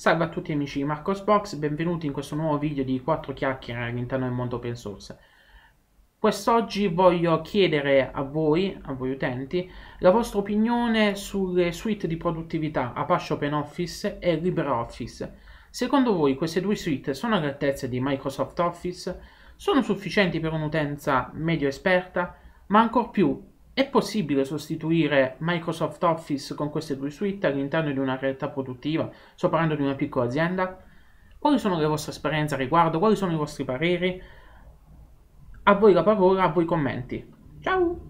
Salve a tutti amici di Marcosbox, benvenuti in questo nuovo video di 4 chiacchiere all'interno del mondo open source. Quest'oggi voglio chiedere a voi, a voi utenti, la vostra opinione sulle suite di produttività Apache OpenOffice e LibreOffice. Secondo voi queste due suite sono all'altezza di Microsoft Office? Sono sufficienti per un'utenza medio esperta? Ma ancor più, è possibile sostituire Microsoft Office con queste due suite all'interno di una realtà produttiva? Sto di una piccola azienda? Quali sono le vostre esperienze a riguardo? Quali sono i vostri pareri? A voi la parola, a voi i commenti. Ciao!